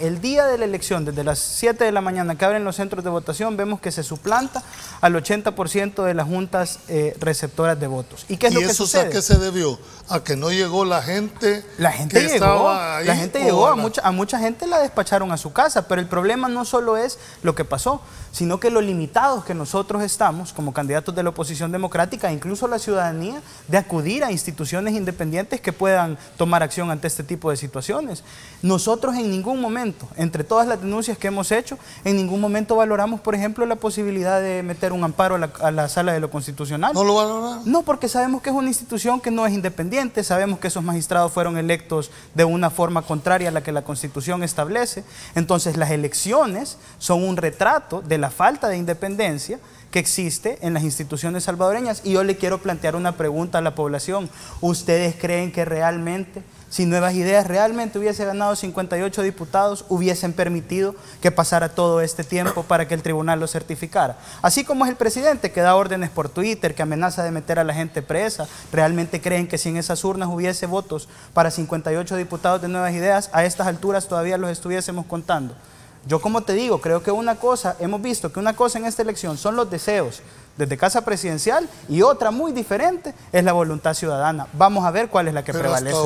El día de la elección, desde las 7 de la mañana que abren los centros de votación, vemos que se suplanta al 80% de las juntas eh, receptoras de votos. ¿Y qué es que eso a qué se debió? ¿A que no llegó la gente? La gente llegó, la gente llegó, a, Mucha, gente la despacharon a su casa, pero el problema no solo es lo que pasó, sino que lo limitados que nosotros estamos como candidatos de la oposición democrática, incluso la ciudadanía, de acudir a instituciones independientes que puedan tomar acción ante este tipo de situaciones. Nosotros en ningún momento, entre todas las denuncias que hemos hecho, en ningún momento valoramos, por ejemplo, la posibilidad de meter un amparo a la, sala de lo constitucional. ¿No lo valoramos. No, porque sabemos que es una institución que no es independiente, sabemos que esos magistrados fueron electos de una forma contraria a la que la constitución establece. Entonces las elecciones son un retrato de la falta de independencia que existe en las instituciones salvadoreñas. Y yo le quiero plantear una pregunta a la población. ¿Ustedes creen que realmente si Nuevas Ideas realmente hubiese ganado 58 diputados, hubiesen permitido que pasara todo este tiempo para que el tribunal lo certificara. Así como es el presidente que da órdenes por Twitter, que amenaza de meter a la gente presa, realmente creen que si en esas urnas hubiese votos para 58 diputados de Nuevas Ideas, a estas alturas todavía los estuviésemos contando. Yo como te digo, creo que una cosa, hemos visto que una cosa en esta elección son los deseos desde Casa Presidencial y otra muy diferente es la voluntad ciudadana. Vamos a ver cuál es la que prevalece.